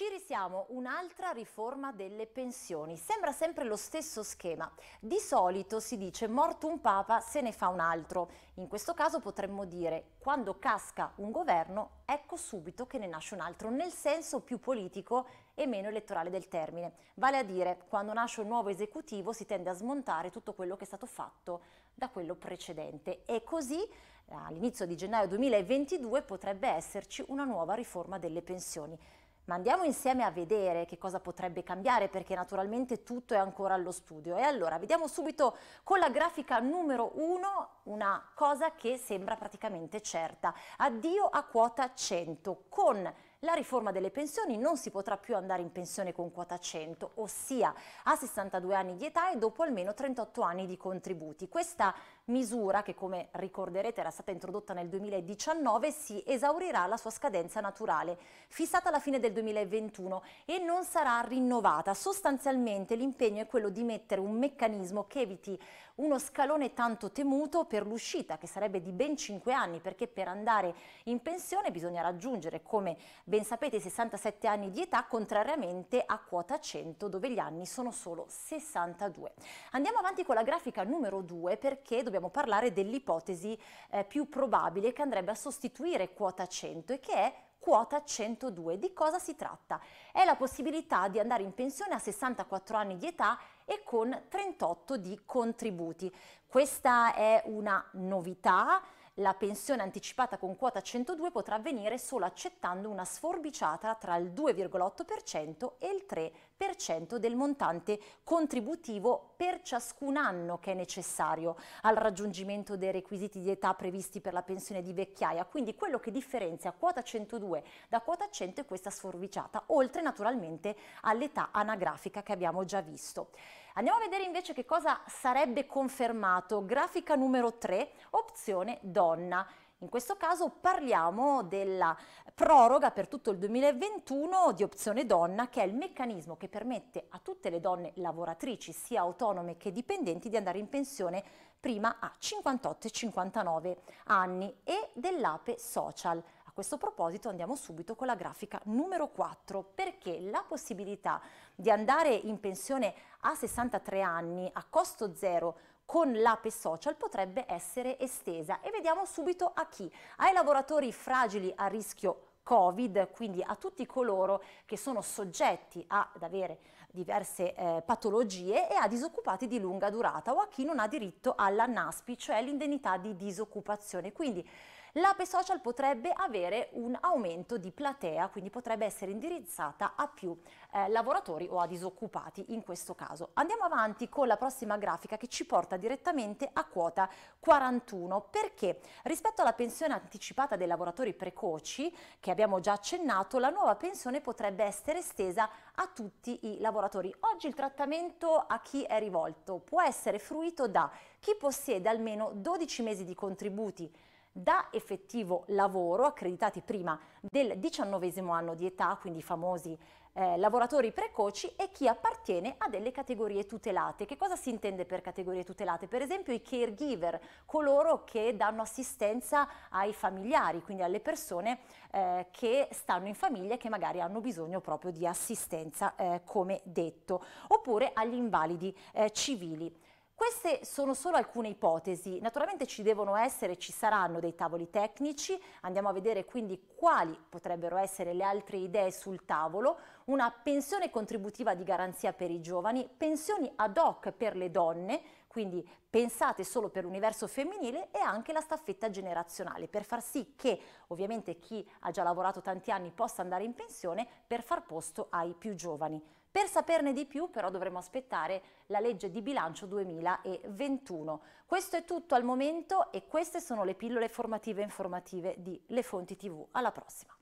Ci risiamo un'altra riforma delle pensioni. Sembra sempre lo stesso schema. Di solito si dice morto un papa se ne fa un altro. In questo caso potremmo dire quando casca un governo ecco subito che ne nasce un altro, nel senso più politico e meno elettorale del termine. Vale a dire quando nasce un nuovo esecutivo si tende a smontare tutto quello che è stato fatto da quello precedente e così all'inizio di gennaio 2022 potrebbe esserci una nuova riforma delle pensioni ma andiamo insieme a vedere che cosa potrebbe cambiare perché naturalmente tutto è ancora allo studio. E allora vediamo subito con la grafica numero 1 una cosa che sembra praticamente certa. Addio a quota 100 con la riforma delle pensioni non si potrà più andare in pensione con quota 100, ossia a 62 anni di età e dopo almeno 38 anni di contributi. Questa misura che come ricorderete era stata introdotta nel 2019 si esaurirà la sua scadenza naturale, fissata alla fine del 2021 e non sarà rinnovata. Sostanzialmente l'impegno è quello di mettere un meccanismo che eviti uno scalone tanto temuto per l'uscita, che sarebbe di ben 5 anni, perché per andare in pensione bisogna raggiungere, come ben sapete, 67 anni di età, contrariamente a quota 100, dove gli anni sono solo 62. Andiamo avanti con la grafica numero 2 perché dobbiamo dobbiamo parlare dell'ipotesi eh, più probabile che andrebbe a sostituire quota 100 e che è quota 102. Di cosa si tratta? È la possibilità di andare in pensione a 64 anni di età e con 38 di contributi. Questa è una novità la pensione anticipata con quota 102 potrà avvenire solo accettando una sforbiciata tra il 2,8% e il 3% del montante contributivo per ciascun anno che è necessario al raggiungimento dei requisiti di età previsti per la pensione di vecchiaia. Quindi quello che differenzia quota 102 da quota 100 è questa sforbiciata, oltre naturalmente all'età anagrafica che abbiamo già visto. Andiamo a vedere invece che cosa sarebbe confermato. Grafica numero 3, opzione donna. In questo caso parliamo della proroga per tutto il 2021 di opzione donna, che è il meccanismo che permette a tutte le donne lavoratrici, sia autonome che dipendenti, di andare in pensione prima a 58 e 59 anni e dell'APE social questo proposito andiamo subito con la grafica numero 4 perché la possibilità di andare in pensione a 63 anni a costo zero con l'APE social potrebbe essere estesa e vediamo subito a chi. Ai lavoratori fragili a rischio Covid, quindi a tutti coloro che sono soggetti ad avere diverse eh, patologie e a disoccupati di lunga durata o a chi non ha diritto alla NASPI, cioè l'indennità di disoccupazione. Quindi L'ape social potrebbe avere un aumento di platea, quindi potrebbe essere indirizzata a più eh, lavoratori o a disoccupati in questo caso. Andiamo avanti con la prossima grafica che ci porta direttamente a quota 41 perché rispetto alla pensione anticipata dei lavoratori precoci che abbiamo già accennato, la nuova pensione potrebbe essere estesa a tutti i lavoratori. Oggi il trattamento a chi è rivolto può essere fruito da chi possiede almeno 12 mesi di contributi da effettivo lavoro, accreditati prima del diciannovesimo anno di età, quindi i famosi eh, lavoratori precoci, e chi appartiene a delle categorie tutelate. Che cosa si intende per categorie tutelate? Per esempio i caregiver, coloro che danno assistenza ai familiari, quindi alle persone eh, che stanno in famiglia e che magari hanno bisogno proprio di assistenza, eh, come detto, oppure agli invalidi eh, civili. Queste sono solo alcune ipotesi, naturalmente ci devono essere, ci saranno dei tavoli tecnici, andiamo a vedere quindi quali potrebbero essere le altre idee sul tavolo, una pensione contributiva di garanzia per i giovani, pensioni ad hoc per le donne, quindi pensate solo per l'universo femminile e anche la staffetta generazionale per far sì che ovviamente chi ha già lavorato tanti anni possa andare in pensione per far posto ai più giovani. Per saperne di più però dovremo aspettare la legge di bilancio 2021. Questo è tutto al momento e queste sono le pillole formative e informative di Le Fonti TV. Alla prossima!